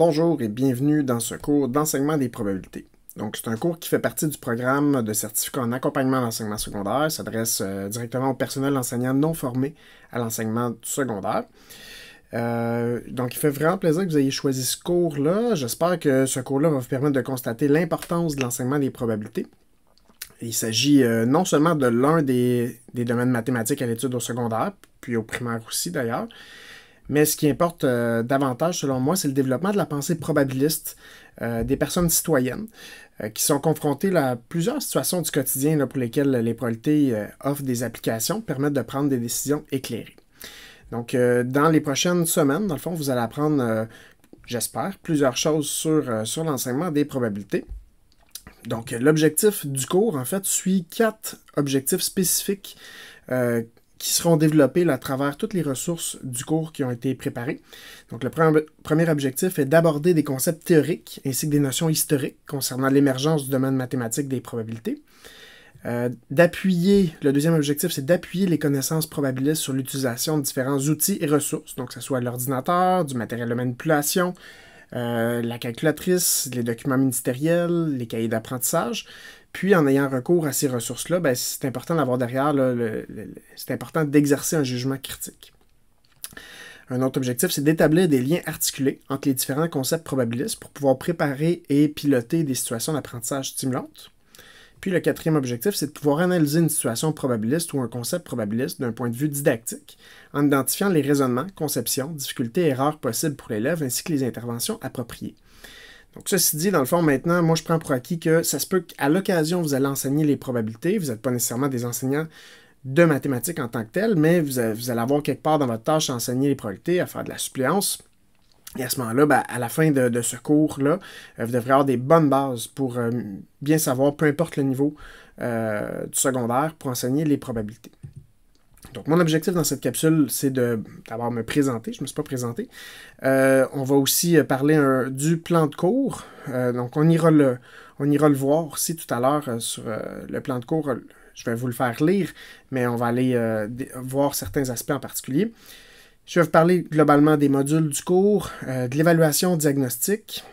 Bonjour et bienvenue dans ce cours d'enseignement des probabilités. Donc, c'est un cours qui fait partie du programme de certificat en accompagnement euh, à l'enseignement secondaire, s'adresse directement au personnel enseignant non formé à l'enseignement secondaire. donc, il fait vraiment plaisir que vous ayez choisi ce cours-là. J'espère que ce cours-là va vous permettre de constater l'importance de l'enseignement des probabilités. Il s'agit euh, non seulement de l'un des, domaines mathématiques à l'étude au secondaire, puis au primaire aussi d'ailleurs, mais ce qui importe euh, davantage, selon moi, c'est le développement de la pensée probabiliste euh, des personnes citoyennes euh, qui sont confrontées à plusieurs situations du quotidien pour lesquelles les probabilités offrent des applications, permettent de prendre des décisions éclairées. Donc, dans les prochaines semaines, dans le fond, vous allez apprendre, j'espère, plusieurs choses sur, sur l'enseignement des probabilités. Donc, l'objectif du cours, en fait, suit quatre objectifs spécifiques euh, qui seront développées à travers toutes les ressources du cours qui ont été préparées. Donc, le premier objectif est d'aborder des concepts théoriques ainsi que des notions historiques concernant l'émergence du domaine mathématique des probabilités. Euh, d'appuyer, le deuxième objectif, c'est d'appuyer les connaissances probabilistes sur l'utilisation de différents outils et ressources, donc que ce soit l'ordinateur, du matériel de manipulation, euh, la calculatrice, les documents ministériels, les cahiers d'apprentissage. Puis en ayant recours à ces ressources-là, ben, c'est important d'avoir derrière, c'est important d'exercer un jugement critique. Un autre objectif, c'est d'établir des liens articulés entre les différents concepts probabilistes pour pouvoir préparer et piloter des situations d'apprentissage stimulantes. Puis le quatrième objectif, c'est de pouvoir analyser une situation probabiliste ou un concept probabiliste d'un point de vue didactique, en identifiant les raisonnements, conceptions, difficultés et erreurs possibles pour l'élève ainsi que les interventions appropriées. Donc, ceci dit, dans le fond, maintenant, moi, je prends pour acquis que ça se peut qu'à l'occasion, vous allez enseigner les probabilités. Vous n'êtes pas nécessairement des enseignants de mathématiques en tant que tels, mais vous, allez avoir quelque part dans votre tâche à enseigner les probabilités, à faire de la suppléance. Et à ce moment-là, ben, à la fin de, ce cours-là, euh, vous devrez avoir des bonnes bases pour euh, bien savoir, peu importe le niveau euh, du secondaire, pour enseigner les probabilités. Donc, mon objectif dans cette capsule, c'est de d'abord me présenter. Je ne me suis pas présenté. Euh, on va aussi euh, parler du plan de cours. Euh, donc, on ira, le, on ira le voir aussi tout à l'heure sur le plan de cours. Je vais vous le faire lire, mais on va aller voir certains aspects en particulier. Je vais vous parler globalement des modules du cours, de l'évaluation diagnostique,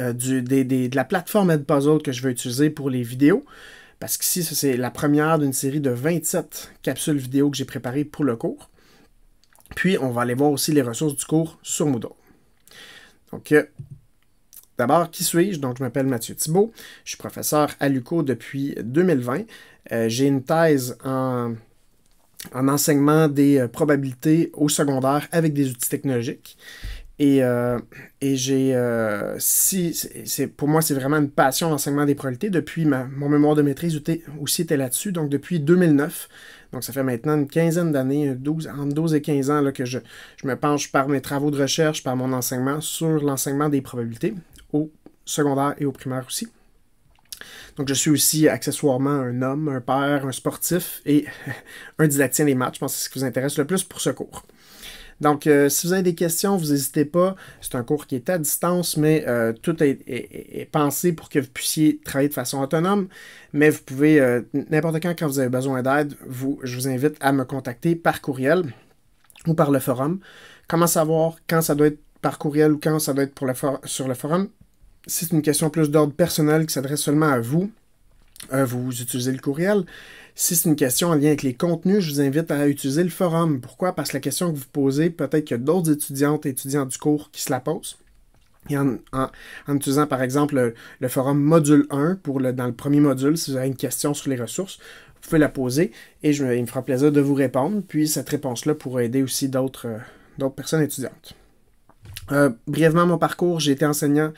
du, des, de la plateforme Puzzle que je vais utiliser pour les vidéos, parce qu'ici, c'est la première d'une série de 27 capsules vidéo que j'ai préparées pour le cours. Puis, on va aller voir aussi les ressources du cours sur Moodle. Donc, euh, d'abord, qui suis-je? Donc, je m'appelle Mathieu Thibault. Je suis professeur à l'UCO depuis 2020. Euh, j'ai une thèse en enseignement des euh, probabilités au secondaire avec des outils technologiques. Euh, et, j'ai. Euh, si, pour moi, c'est vraiment une passion, l'enseignement des probabilités. Depuis ma, mon mémoire de maîtrise aussi était là-dessus, donc depuis 2009. Donc, ça fait maintenant une quinzaine d'années, 12, euh, entre 12 et 15 ans, que je, je me penche par mes travaux de recherche, par mon enseignement, sur l'enseignement des probabilités, au secondaire et au primaire aussi. Donc, je suis aussi accessoirement un homme, un père, un sportif et un didactien des matchs. Je pense que c'est ce qui vous intéresse le plus pour ce cours. Donc, euh, si vous avez des questions, vous n'hésitez pas. C'est un cours qui est à distance, mais euh, tout est, pensé pour que vous puissiez travailler de façon autonome. Mais vous pouvez, euh, n'importe quand, quand vous avez besoin d'aide, je vous invite à me contacter par courriel ou par le forum. Comment savoir quand ça doit être par courriel ou quand ça doit être sur le forum? Si c'est une question plus d'ordre personnel qui s'adresse seulement à vous, vous utilisez le courriel. Si c'est une question en lien avec les contenus, je vous invite à utiliser le forum. Pourquoi? Parce que la question que vous posez, peut-être qu'il y a d'autres étudiantes et étudiants du cours qui se la posent. Et en, utilisant par exemple le, forum module 1 pour dans le premier module, si vous avez une question sur les ressources, vous pouvez la poser et il me fera plaisir de vous répondre. Puis cette réponse-là pourrait aider aussi d'autres euh, personnes étudiantes. Euh, brièvement, mon parcours, j'ai été enseignant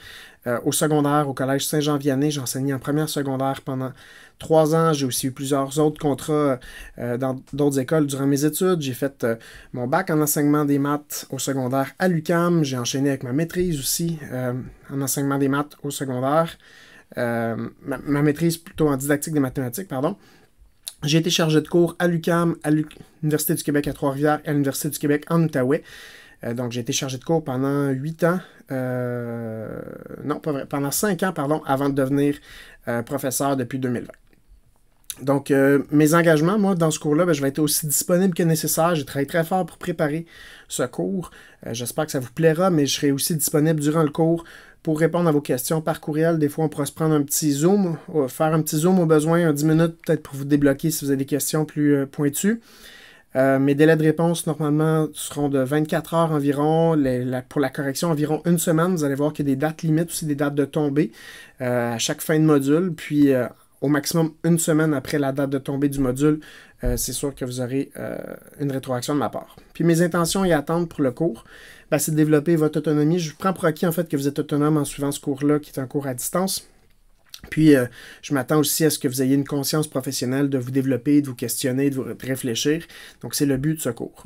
euh, au secondaire, au collège Saint-Jean-Vianney, j'ai enseigné en première secondaire pendant trois ans. J'ai aussi eu plusieurs autres contrats euh, dans d'autres écoles durant mes études. J'ai fait euh, mon bac en enseignement des maths au secondaire à l'UCAM. J'ai enchaîné avec ma maîtrise aussi en enseignement des maths au secondaire. Ma, maîtrise plutôt en didactique des mathématiques, pardon. J'ai été chargé de cours à l'UCAM, à l'Université du Québec à Trois-Rivières et à l'Université du Québec en Outaouais. Euh, donc, j'ai été chargé de cours pendant 8 ans. Euh, non, pendant 5 ans, pardon, avant de devenir euh, professeur depuis 2020. Donc, mes engagements, moi, dans ce cours-là, ben, je vais être aussi disponible que nécessaire. J'ai travaillé très fort pour préparer ce cours. J'espère que ça vous plaira, mais je serai aussi disponible durant le cours pour répondre à vos questions par courriel. Des fois, on pourra se prendre un petit zoom, faire un petit zoom au besoin, 10 minutes peut-être pour vous débloquer si vous avez des questions plus pointues. Euh, mes délais de réponse, normalement, seront de 24 heures environ. pour la correction, environ une semaine. Vous allez voir qu'il y a des dates limites, aussi des dates de tombée euh, à chaque fin de module. Puis, euh, au maximum, une semaine après la date de tombée du module, c'est sûr que vous aurez une rétroaction de ma part. Puis, mes intentions et attentes pour le cours, ben, c'est de développer votre autonomie. Je prends pour acquis, en fait, que vous êtes autonome en suivant ce cours-là, qui est un cours à distance. Puis, euh, je m'attends aussi à ce que vous ayez une conscience professionnelle de vous développer, de vous questionner, de vous réfléchir. Donc, c'est le but de ce cours.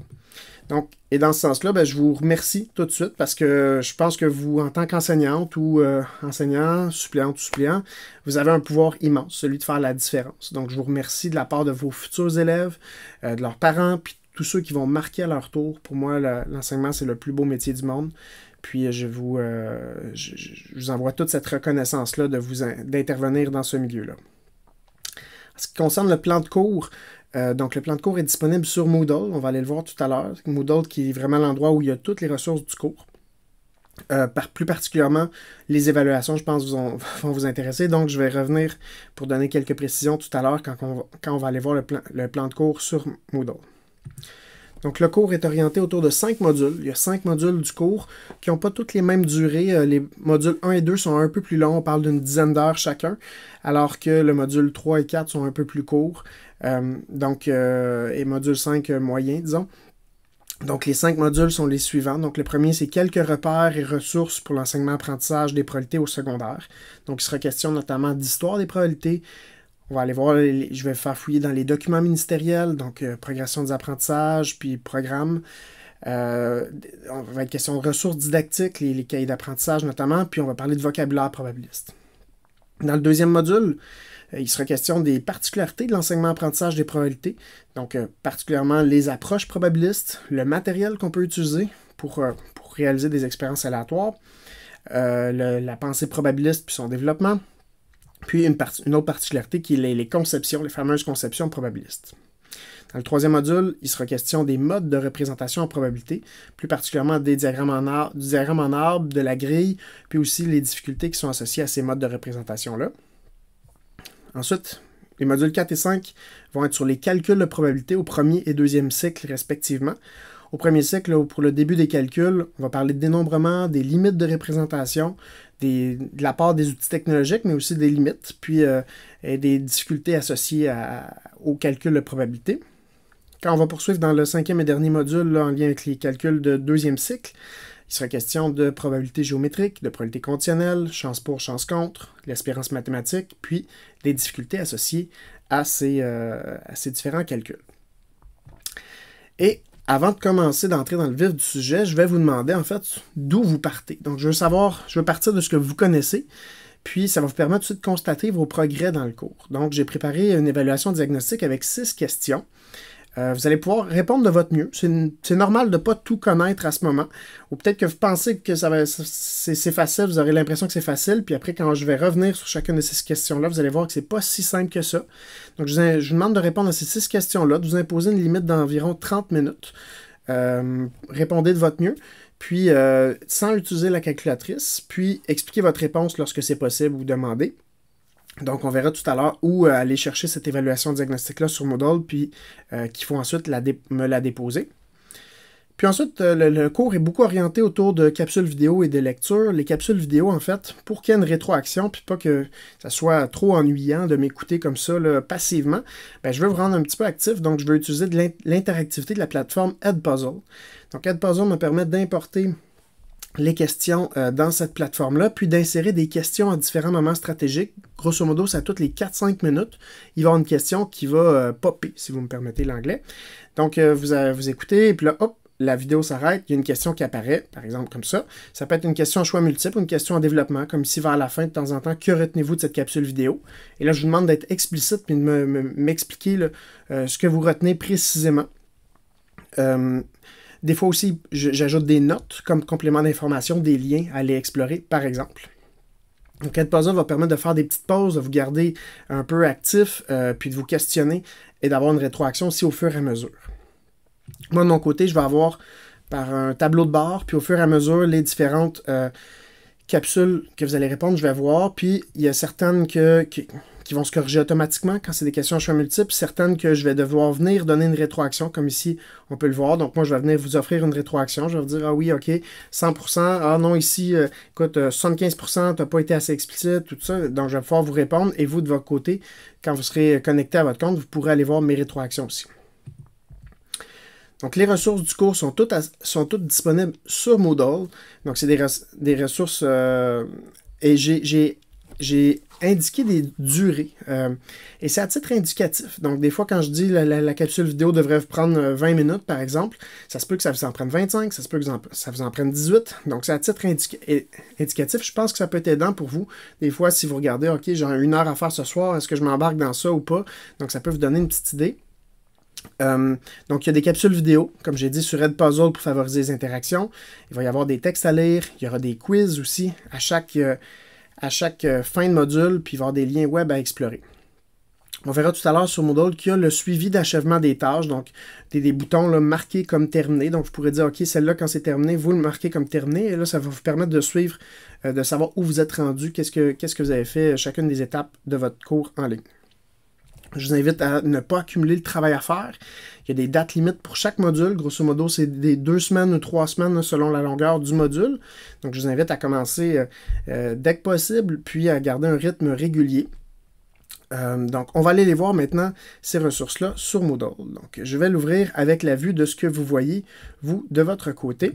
Donc, et dans ce sens-là, ben, je vous remercie tout de suite parce que je pense que vous, en tant qu'enseignante ou euh, enseignant, suppléante ou suppléant, vous avez un pouvoir immense, celui de faire la différence. Donc, je vous remercie de la part de vos futurs élèves, euh, de leurs parents, puis tous ceux qui vont marquer à leur tour. Pour moi, l'enseignement, c'est le plus beau métier du monde. Puis euh, je vous, euh, je, vous envoie toute cette reconnaissance-là de vous d'intervenir dans ce milieu-là. En ce qui concerne le plan de cours, euh, donc, le plan de cours est disponible sur Moodle. On va aller le voir tout à l'heure. Moodle qui est vraiment l'endroit où il y a toutes les ressources du cours. par, plus particulièrement, les évaluations, je pense, vous vont vous intéresser. Donc, je vais revenir pour donner quelques précisions tout à l'heure quand, quand, on va aller voir le le plan de cours sur Moodle. Donc le cours est orienté autour de cinq modules. Il y a cinq modules du cours qui n'ont pas toutes les mêmes durées. Euh, les modules 1 et 2 sont un peu plus longs, on parle d'une dizaine d'heures chacun, alors que le module 3 et 4 sont un peu plus courts. Euh, donc, euh, et module 5 moyen, disons. Donc, les cinq modules sont les suivants. Donc, le premier, c'est quelques repères et ressources pour l'enseignement-apprentissage des probabilités au secondaire. Donc, il sera question notamment d'histoire des probabilités, on va aller voir, je vais faire fouiller dans les documents ministériels, donc euh, progression des apprentissages, puis programme. Euh, on va être question de ressources didactiques, les, cahiers d'apprentissage notamment, puis on va parler de vocabulaire probabiliste. Dans le deuxième module, euh, il sera question des particularités de l'enseignement-apprentissage des probabilités, donc particulièrement les approches probabilistes, le matériel qu'on peut utiliser pour, réaliser des expériences aléatoires, la pensée probabiliste puis son développement, puis une, autre particularité qui est les, conceptions, les fameuses conceptions probabilistes. Dans le troisième module, il sera question des modes de représentation en probabilité, plus particulièrement des diagrammes en arbre, du en arbre, de la grille, puis aussi les difficultés qui sont associées à ces modes de représentation-là. Ensuite, les modules 4 et 5 vont être sur les calculs de probabilité au premier et deuxième cycle respectivement au premier cycle, pour le début des calculs, on va parler de dénombrement, des limites de représentation, de la part des outils technologiques, mais aussi des limites, puis euh, des difficultés associées au calcul de probabilité. Quand on va poursuivre dans le cinquième et dernier module, en lien avec les calculs de deuxième cycle, il sera question de probabilité géométrique, de probabilité conditionnelle, chance pour, chance contre, l'espérance mathématique, puis des difficultés associées à ces, euh, à ces différents calculs. Et avant de commencer d'entrer dans le vif du sujet, je vais vous demander en fait d'où vous partez. Donc je veux savoir, je veux partir de ce que vous connaissez, puis ça va vous permettre de constater vos progrès dans le cours. Donc j'ai préparé une évaluation diagnostique avec six questions. Euh, vous allez pouvoir répondre de votre mieux. C'est normal de ne pas tout connaître à ce moment. Ou peut-être que vous pensez que ça c'est facile, vous aurez l'impression que c'est facile, puis après, quand je vais revenir sur chacune de ces questions-là, vous allez voir que c'est pas si simple que ça. Donc, je vous, demande de répondre à ces six questions-là, de vous imposer une limite d'environ 30 minutes. Euh, répondez de votre mieux, puis euh, sans utiliser la calculatrice, puis expliquez votre réponse lorsque c'est possible ou demandez. Donc, on verra tout à l'heure où euh, aller chercher cette évaluation diagnostique-là sur Moodle, puis euh, qu'il faut ensuite me la déposer. Puis ensuite, euh, le, cours est beaucoup orienté autour de capsules vidéo et de lectures. Les capsules vidéo, en fait, pour qu'il y ait une rétroaction, puis pas que ça soit trop ennuyant de m'écouter comme ça passivement, ben, je veux vous rendre un petit peu actif, donc je veux utiliser l'interactivité de la plateforme Edpuzzle. Donc Edpuzzle me permet d'importer les questions euh, dans cette plateforme-là, puis d'insérer des questions à différents moments stratégiques. Grosso modo, c'est à toutes les 4-5 minutes, il va y avoir une question qui va euh, popper, si vous me permettez l'anglais. Donc, euh, vous, vous écoutez, et puis là, hop, la vidéo s'arrête, il y a une question qui apparaît, par exemple comme ça. Ça peut être une question à choix multiple une question en développement, comme ici vers la fin, de temps en temps, que retenez-vous de cette capsule vidéo? Et là, je vous demande d'être explicite, puis de m'expliquer ce que vous retenez précisément. Des fois aussi, j'ajoute des notes comme complément d'information, des liens à aller explorer, par exemple. Donc, Edpuzzle va permettre de faire des petites pauses, de vous garder un peu actif, euh, puis de vous questionner et d'avoir une rétroaction aussi au fur et à mesure. Moi, de mon côté, je vais avoir par un tableau de bord, puis au fur et à mesure, les différentes euh, capsules que vous allez répondre, je vais voir. Puis il y a certaines que, qui, vont se corriger automatiquement quand c'est des questions à choix multiples, certaines que je vais devoir venir donner une rétroaction, comme ici, on peut le voir. Donc moi, je vais venir vous offrir une rétroaction. Je vais vous dire, ah oui, OK, 100%, ah non, ici, euh, écoute, 75%, euh, tu pas été assez explicite, tout ça. Donc je vais pouvoir vous répondre. Et vous, de votre côté, quand vous serez connecté à votre compte, vous pourrez aller voir mes rétroactions aussi. Donc, les ressources du cours sont toutes, sont toutes disponibles sur Moodle. Donc, c'est des, ressources... Euh, et j'ai indiqué des durées. Euh, et c'est à titre indicatif. Donc, des fois, quand je dis la, la, capsule vidéo devrait prendre 20 euh, minutes, par exemple, ça se peut que ça vous en prenne 25, ça se peut que ça vous en prenne 18. Donc, c'est à titre indicatif. Je pense que ça peut être aidant pour vous. Des fois, si vous regardez, OK, j'ai une heure à faire ce soir, est-ce que je m'embarque dans ça ou pas? Donc, ça peut vous donner une petite idée. Euh, donc, il y a des capsules vidéo, comme j'ai dit, sur Red Puzzle pour favoriser les interactions. Il va y avoir des textes à lire, il y aura des quiz aussi à chaque, euh, à chaque euh, fin de module, puis il va y avoir des liens web à explorer. On verra tout à l'heure sur Moodle qu'il y a le suivi d'achèvement des tâches, donc des, boutons marqués comme terminés. Donc, vous pourrez dire, OK, celle-là, quand c'est terminé, vous le marquez comme terminé. Et là, ça va vous permettre de suivre, de savoir où vous êtes rendu, qu'est-ce que, qu'est-ce que vous avez fait, chacune des étapes de votre cours en ligne. Je vous invite à ne pas accumuler le travail à faire. Il y a des dates limites pour chaque module. Grosso modo, c'est des deux semaines ou trois semaines selon la longueur du module. Donc, je vous invite à commencer euh, euh, dès que possible, puis à garder un rythme régulier. Euh, donc, on va aller les voir maintenant, ces ressources-là, sur Moodle. Donc, je vais l'ouvrir avec la vue de ce que vous voyez, vous, de votre côté.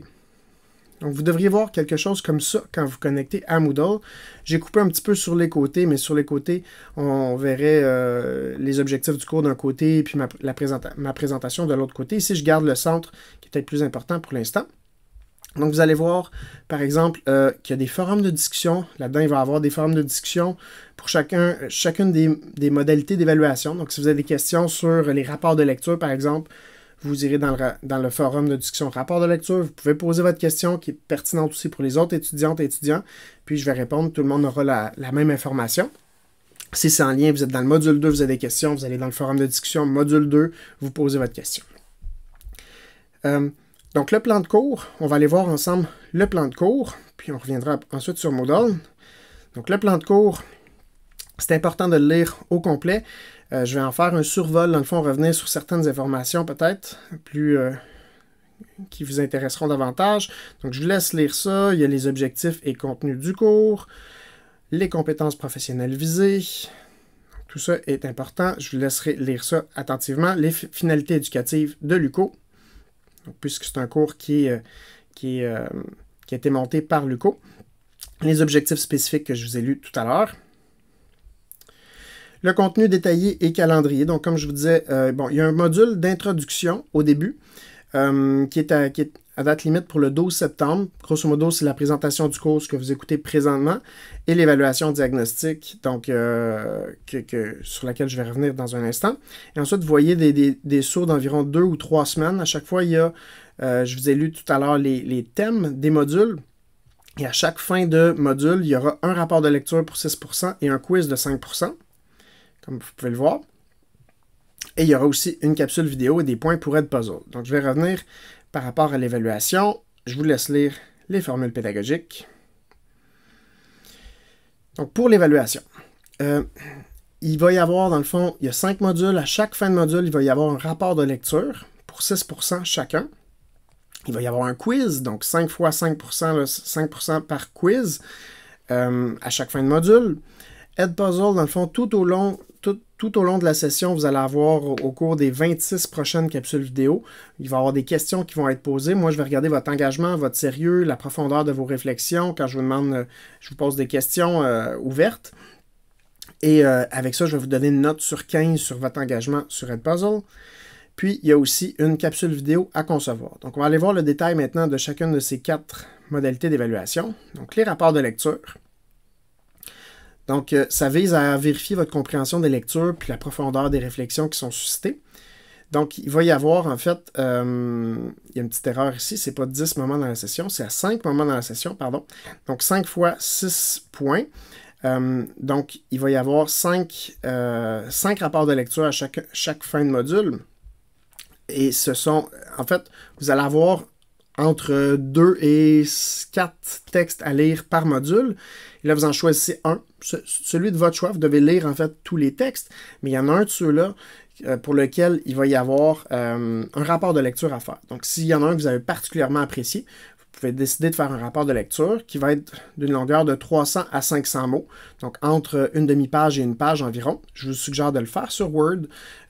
Donc, vous devriez voir quelque chose comme ça quand vous connectez à Moodle. J'ai coupé un petit peu sur les côtés, mais sur les côtés, on verrait euh, les objectifs du cours d'un côté et puis ma, ma présentation de l'autre côté. Ici, je garde le centre, qui est peut-être plus important pour l'instant. Donc, vous allez voir, par exemple, euh, qu'il y a des forums de discussion. Là-dedans, il va y avoir des forums de discussion pour chacun, chacune des modalités d'évaluation. Donc, si vous avez des questions sur les rapports de lecture, par exemple, vous irez dans le, forum de discussion rapport de lecture. Vous pouvez poser votre question qui est pertinente aussi pour les autres étudiantes et étudiants. Puis je vais répondre. Tout le monde aura la, même information. Si c'est en lien, vous êtes dans le module 2, vous avez des questions, vous allez dans le forum de discussion, module 2, vous posez votre question. Euh, donc, le plan de cours, on va aller voir ensemble le plan de cours, puis on reviendra ensuite sur Moodle. Donc, le plan de cours, c'est important de le lire au complet. Euh, je vais en faire un survol, dans le fond, revenir sur certaines informations peut-être plus euh, qui vous intéresseront davantage. Donc, je vous laisse lire ça. Il y a les objectifs et contenus du cours, les compétences professionnelles visées. Tout ça est important. Je vous laisserai lire ça attentivement. Les finalités éducatives de l'UCO, puisque c'est un cours qui, euh, qui a été monté par l'UCO. Les objectifs spécifiques que je vous ai lus tout à l'heure. Le contenu détaillé et calendrier. Donc, comme je vous disais, euh, bon, il y a un module d'introduction au début euh, qui, est à, date limite pour le 12 septembre. Grosso modo, c'est la présentation du cours que vous écoutez présentement et l'évaluation diagnostique donc, euh, sur laquelle je vais revenir dans un instant. Et ensuite, vous voyez des, des, d'environ deux ou trois semaines. À chaque fois, il y a, je vous ai lu tout à l'heure les, les thèmes des modules. Et à chaque fin de module, il y aura un rapport de lecture pour 6 et un quiz de 5 comme vous pouvez le voir. Et il y aura aussi une capsule vidéo et des points pour Edpuzzle. puzzle. Donc, je vais revenir par rapport à l'évaluation. Je vous laisse lire les formules pédagogiques. Donc, pour l'évaluation, euh, il va y avoir, dans le fond, il y a cinq modules. À chaque fin de module, il va y avoir un rapport de lecture pour 6 chacun. Il va y avoir un quiz, donc 5 fois 5 5 par quiz euh, à chaque fin de module. Edpuzzle, puzzle, dans le fond, tout au long tout, au long de la session, vous allez avoir au cours des 26 prochaines capsules vidéo, il va y avoir des questions qui vont être posées. Moi, je vais regarder votre engagement, votre sérieux, la profondeur de vos réflexions. Quand je vous demande, euh, je vous pose des questions euh, ouvertes. Et euh, avec ça, je vais vous donner une note sur 15 sur votre engagement sur Puzzle. Puis, il y a aussi une capsule vidéo à concevoir. Donc, on va aller voir le détail maintenant de chacune de ces quatre modalités d'évaluation. Donc, les rapports de lecture donc, euh, ça vise à vérifier votre compréhension des lectures puis la profondeur des réflexions qui sont suscitées. Donc, il va y avoir, en fait, euh, il y a une petite erreur ici, c'est pas 10 moments dans la session, c'est à 5 moments dans la session, pardon. Donc, 5 fois 6 points. Euh, donc, il va y avoir 5, rapports de lecture à chaque, chaque fin de module. Et ce sont, en fait, vous allez avoir entre deux et quatre textes à lire par module. Et là, vous en choisissez un. Celui de votre choix, vous devez lire en fait tous les textes, mais il y en a un de ceux-là euh, pour lequel il va y avoir euh, un rapport de lecture à faire. Donc, s'il y en a un que vous avez particulièrement apprécié, vous pouvez décider de faire un rapport de lecture qui va être d'une longueur de 300 à 500 mots, donc entre une demi-page et une page environ. Je vous suggère de le faire sur Word,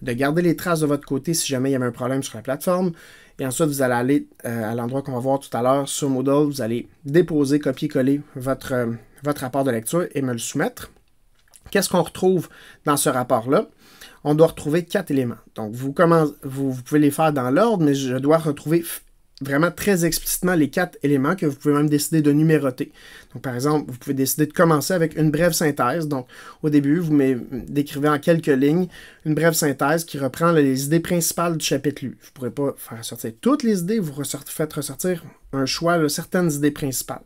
de garder les traces de votre côté si jamais il y avait un problème sur la plateforme et ensuite, vous allez aller euh, à l'endroit qu'on va voir tout à l'heure sur Moodle. Vous allez déposer, copier-coller votre, euh, votre rapport de lecture et me le soumettre. Qu'est-ce qu'on retrouve dans ce rapport-là? On doit retrouver quatre éléments. Donc, vous, vous, pouvez les faire dans l'ordre, mais je dois retrouver vraiment très explicitement les quatre éléments que vous pouvez même décider de numéroter. Donc, par exemple, vous pouvez décider de commencer avec une brève synthèse. Donc, au début, vous décrivez en quelques lignes une brève synthèse qui reprend les idées principales du chapitre lu. Vous ne pourrez pas faire ressortir toutes les idées, vous faites ressortir un choix de certaines idées principales.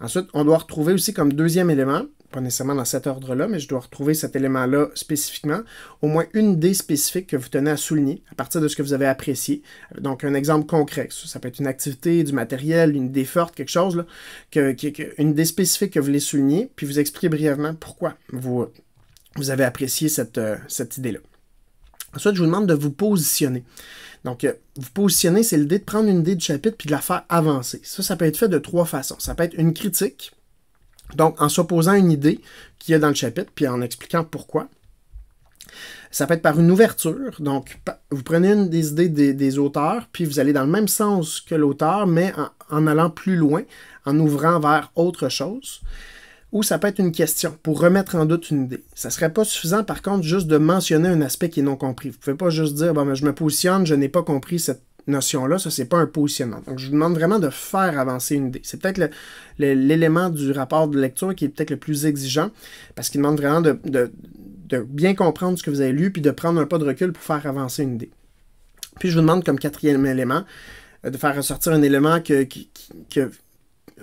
Ensuite, on doit retrouver aussi comme deuxième élément pas nécessairement dans cet ordre-là, mais je dois retrouver cet élément-là spécifiquement, au moins une idée spécifique que vous tenez à souligner à partir de ce que vous avez apprécié. Donc, un exemple concret, ça, peut être une activité, du matériel, une idée forte, quelque chose, là, une idée spécifique que vous voulez souligner, puis vous expliquez brièvement pourquoi vous, avez apprécié cette, euh, cette idée-là. Ensuite, je vous demande de vous positionner. Donc, euh, vous positionner, c'est l'idée de prendre une idée du chapitre puis de la faire avancer. Ça, ça peut être fait de trois façons. Ça peut être une critique, donc, en s'opposant à une idée qui est dans le chapitre, puis en expliquant pourquoi. Ça peut être par une ouverture. Donc, vous prenez une des idées des, auteurs, puis vous allez dans le même sens que l'auteur, mais en, allant plus loin, en ouvrant vers autre chose. Ou ça peut être une question pour remettre en doute une idée. Ça ne serait pas suffisant, par contre, juste de mentionner un aspect qui est non compris. Vous ne pouvez pas juste dire, je me positionne, je n'ai pas compris cette notion-là, ça, c'est pas un positionnement. Donc, je vous demande vraiment de faire avancer une idée. C'est peut-être l'élément du rapport de lecture qui est peut-être le plus exigeant, parce qu'il demande vraiment de, bien comprendre ce que vous avez lu, puis de prendre un pas de recul pour faire avancer une idée. Puis, je vous demande comme quatrième élément, euh, de faire ressortir un élément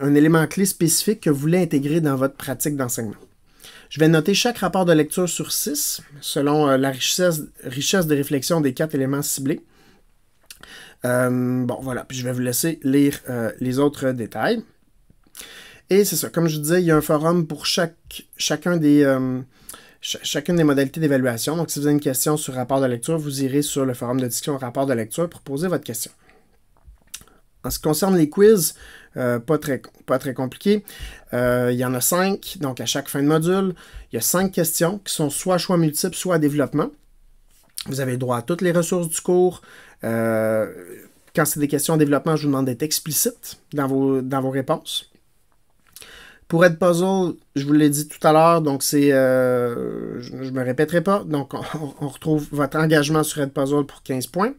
un élément clé spécifique que vous voulez intégrer dans votre pratique d'enseignement. Je vais noter chaque rapport de lecture sur 6, selon euh, la richesse de réflexion des quatre éléments ciblés. Euh, bon, voilà, puis je vais vous laisser lire euh, les autres détails. Et c'est ça, comme je disais, il y a un forum pour chaque, chacun des, euh, chacune des modalités d'évaluation. Donc, si vous avez une question sur rapport de lecture, vous irez sur le forum de discussion rapport de lecture pour poser votre question. En ce qui concerne les quiz, pas, très, pas très compliqué. il y en a cinq, donc à chaque fin de module, il y a cinq questions qui sont soit choix multiples, soit développement. Vous avez le droit à toutes les ressources du cours. Euh, quand c'est des questions en développement, je vous demande d'être explicite dans vos, dans vos réponses. Pour être puzzle, je vous l'ai dit tout à l'heure, donc c'est. Euh, je ne me répéterai pas. Donc, on, retrouve votre engagement sur Edpuzzle pour 15 points.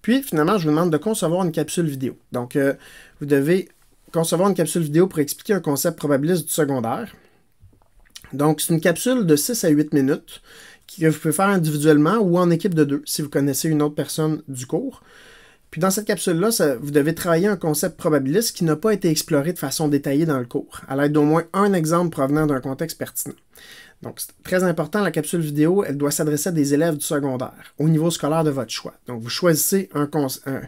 Puis, finalement, je vous demande de concevoir une capsule vidéo. Donc, euh, vous devez concevoir une capsule vidéo pour expliquer un concept probabiliste du secondaire. Donc, c'est une capsule de 6 à 8 minutes que vous pouvez faire individuellement ou en équipe de deux, si vous connaissez une autre personne du cours. Puis dans cette capsule-là, vous devez travailler un concept probabiliste qui n'a pas été exploré de façon détaillée dans le cours, à l'aide d'au moins un exemple provenant d'un contexte pertinent. Donc, c'est très important, la capsule vidéo, elle doit s'adresser à des élèves du secondaire, au niveau scolaire de votre choix. Donc, vous choisissez un, concept, un,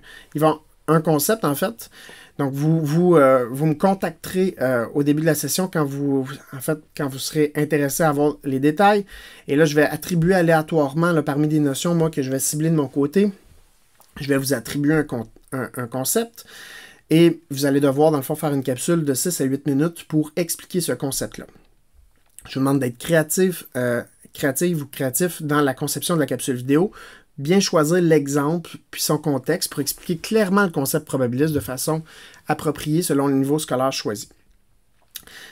un concept en fait, donc, vous, vous, euh, me contacterez euh, au début de la session quand vous, en fait, quand vous serez intéressé à voir les détails. Et là, je vais attribuer aléatoirement, parmi des notions, moi, que je vais cibler de mon côté, je vais vous attribuer un, un, concept. Et vous allez devoir, dans le fond, faire une capsule de 6 à 8 minutes pour expliquer ce concept-là. Je vous demande d'être créatif, euh, créative ou créatif dans la conception de la capsule vidéo bien choisir l'exemple puis son contexte pour expliquer clairement le concept probabiliste de façon appropriée selon le niveau scolaire choisi.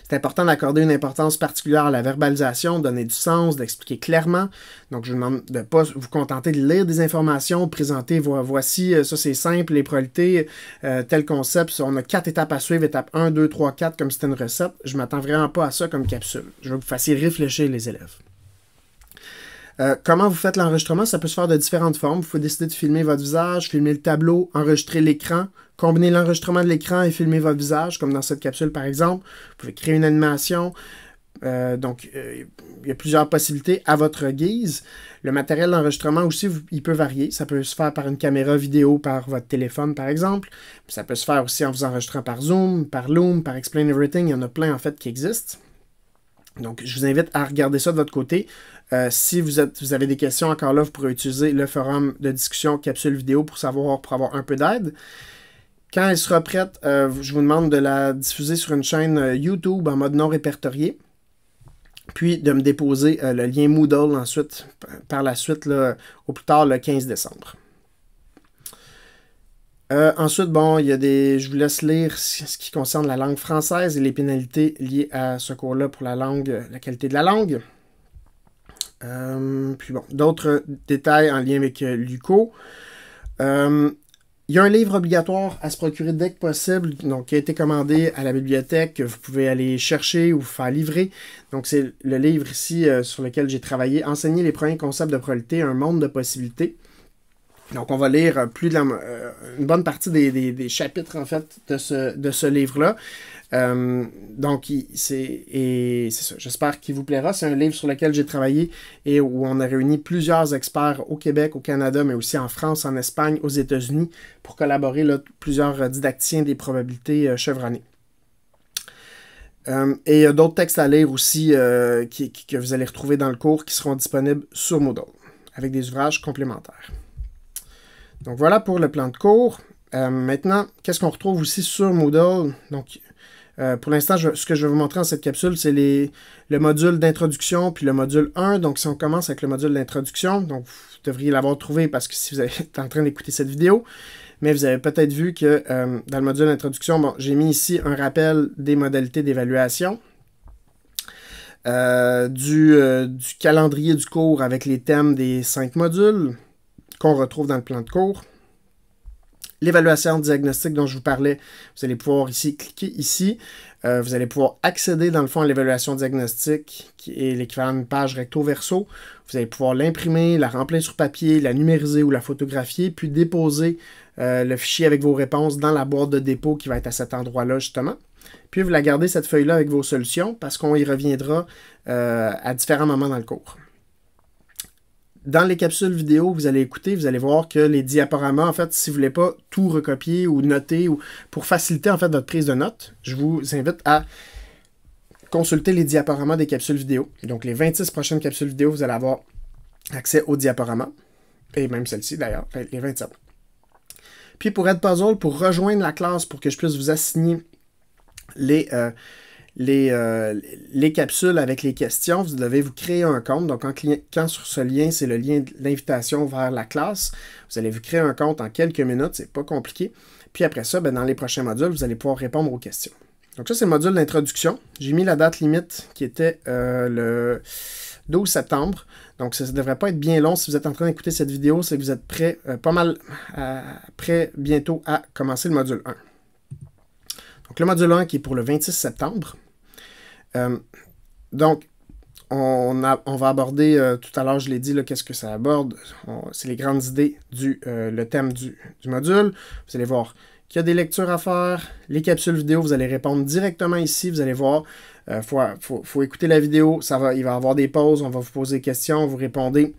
C'est important d'accorder une importance particulière à la verbalisation, donner du sens, d'expliquer clairement. Donc, je vous demande de pas vous contenter de lire des informations, présenter voici, euh, ça c'est simple, les probabilités, euh, tel concept. On a quatre étapes à suivre, étape 1, 2, 3, 4, comme si c'était une recette. Je ne m'attends vraiment pas à ça comme capsule. Je veux que vous fassiez réfléchir les élèves. Euh, comment vous faites l'enregistrement? Ça peut se faire de différentes formes. Vous pouvez décider de filmer votre visage, filmer le tableau, enregistrer l'écran, combiner l'enregistrement de l'écran et filmer votre visage, comme dans cette capsule par exemple. Vous pouvez créer une animation. Euh, donc, euh, il y a plusieurs possibilités à votre guise. Le matériel d'enregistrement aussi, il peut varier. Ça peut se faire par une caméra vidéo, par votre téléphone, par exemple. Ça peut se faire aussi en vous enregistrant par Zoom, par Loom, par Explain Everything. Il y en a plein, en fait, qui existent. Donc, je vous invite à regarder ça de votre côté. Euh, si vous, avez des questions, encore là, vous pourrez utiliser le forum de discussion capsule vidéo pour savoir, pour avoir un peu d'aide. Quand elle sera prête, euh, je vous demande de la diffuser sur une chaîne euh, YouTube en mode non répertorié. Puis de me déposer le lien Moodle ensuite, par la suite, au plus tard le 15 décembre. ensuite, bon, il y a des. Je vous laisse lire ce qui concerne la langue française et les pénalités liées à ce cours-là pour la langue, la qualité de la langue. Euh, puis bon, d'autres euh, détails en lien avec euh, Luco. il y a un livre obligatoire à se procurer dès que possible, donc qui a été commandé à la bibliothèque. Vous pouvez aller chercher ou faire livrer. Donc, c'est le livre ici sur lequel j'ai travaillé Enseigner les premiers concepts de probabilité, un monde de possibilités. Donc, on va lire euh, plus euh, une bonne partie des, chapitres, en fait, de ce, livre-là. Euh, donc, c'est ça. J'espère qu'il vous plaira. C'est un livre sur lequel j'ai travaillé et où on a réuni plusieurs experts au Québec, au Canada, mais aussi en France, en Espagne, aux États-Unis, pour collaborer là, plusieurs didacticiens des probabilités chevronnées. et il y a d'autres textes à lire aussi que vous allez retrouver dans le cours qui seront disponibles sur Moodle avec des ouvrages complémentaires. Donc voilà pour le plan de cours. Euh, maintenant, qu'est-ce qu'on retrouve aussi sur Moodle? Donc, euh, pour l'instant, ce que je vais vous montrer en cette capsule, c'est le module d'introduction puis le module 1. Donc, si on commence avec le module d'introduction, donc vous devriez l'avoir trouvé parce que si vous êtes en train d'écouter cette vidéo, mais vous avez peut-être vu que euh, dans le module d'introduction, bon, j'ai mis ici un rappel des modalités d'évaluation. du, du calendrier du cours avec les thèmes des cinq modules, qu'on retrouve dans le plan de cours. L'évaluation diagnostique dont je vous parlais, vous allez pouvoir ici cliquer ici. Euh, vous allez pouvoir accéder dans le fond à l'évaluation diagnostique qui est l'équivalent d'une page recto-verso. Vous allez pouvoir l'imprimer, la remplir sur papier, la numériser ou la photographier, puis déposer euh, le fichier avec vos réponses dans la boîte de dépôt qui va être à cet endroit-là justement. Puis vous la gardez cette feuille-là avec vos solutions parce qu'on y reviendra euh, à différents moments dans le cours dans les capsules vidéo vous allez écouter, vous allez voir que les diaporamas, en fait, si vous ne voulez pas tout recopier ou noter, ou pour faciliter en fait votre prise de notes, je vous invite à consulter les diaporamas des capsules vidéo. Donc les 26 prochaines capsules vidéo, vous allez avoir accès aux diaporamas, et même celle-ci d'ailleurs, ben, les 27. Puis pour être Puzzle, pour rejoindre la classe, pour que je puisse vous assigner les... Euh, euh, les, capsules avec les questions, vous devez vous créer un compte. Donc, en cliquant sur ce lien, c'est le lien de l'invitation vers la classe. Vous allez vous créer un compte en quelques minutes, c'est pas compliqué. Puis après ça, ben, dans les prochains modules, vous allez pouvoir répondre aux questions. Donc ça, c'est le module d'introduction. J'ai mis la date limite qui était euh, le 12 septembre. Donc ça ne devrait pas être bien long. Si vous êtes en train d'écouter cette vidéo, c'est que vous êtes prêt, euh, pas mal prêt bientôt à commencer le module 1. Donc le module 1 qui est pour le 26 septembre. Euh, donc, on, va aborder euh, tout à l'heure, je l'ai dit, qu'est-ce que ça aborde. C'est les grandes idées du euh, le thème du, module. Vous allez voir qu'il y a des lectures à faire, les capsules vidéo, vous allez répondre directement ici. Vous allez voir, il faut, écouter la vidéo, il va y avoir des pauses, on va vous poser des questions, vous répondez.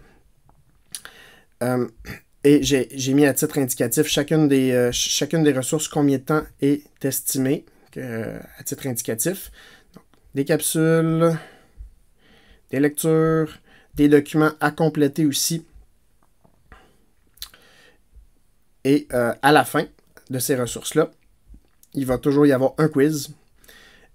et j'ai mis à titre indicatif chacune des, chacune des ressources, combien de temps est estimé à titre indicatif des capsules, des lectures, des documents à compléter aussi. Et euh, à la fin de ces ressources-là, il va toujours y avoir un quiz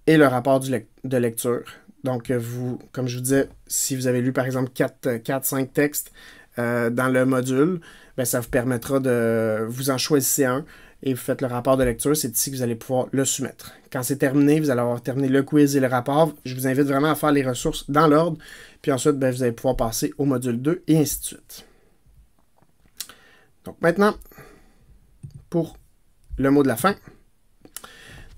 et le rapport du de lecture. Donc, euh, vous, comme je vous disais, si vous avez lu par exemple 4-5 euh, textes dans le module, ben, ça vous permettra de vous en choisir un et vous faites le rapport de lecture. C'est ici que vous allez pouvoir le soumettre. Quand c'est terminé, vous allez avoir terminé le quiz et le rapport. Je vous invite vraiment à faire les ressources dans l'ordre. Puis ensuite, ben, vous allez pouvoir passer au module 2 et ainsi de suite. Donc maintenant, pour le mot de la fin.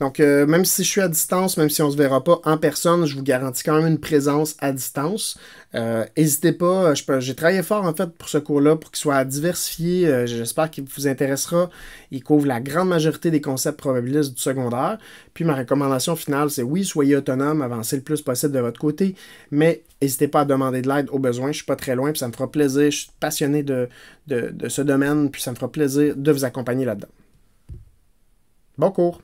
Donc, euh, même si je suis à distance, même si on ne se verra pas en personne, je vous garantis quand même une présence à distance. Euh, N'hésitez pas, euh, j'ai travaillé fort en fait pour ce cours-là, pour qu'il soit diversifié. Euh, j'espère qu'il vous intéressera. Il couvre la grande majorité des concepts probabilistes du secondaire. Puis ma recommandation finale, c'est oui, soyez autonome, avancez le plus possible de votre côté, mais n'hésitez pas à demander de l'aide au besoin. Je ne suis pas très loin, puis ça me fera plaisir. Je suis passionné de, de ce domaine, puis ça me fera plaisir de vous accompagner là-dedans. Bon cours!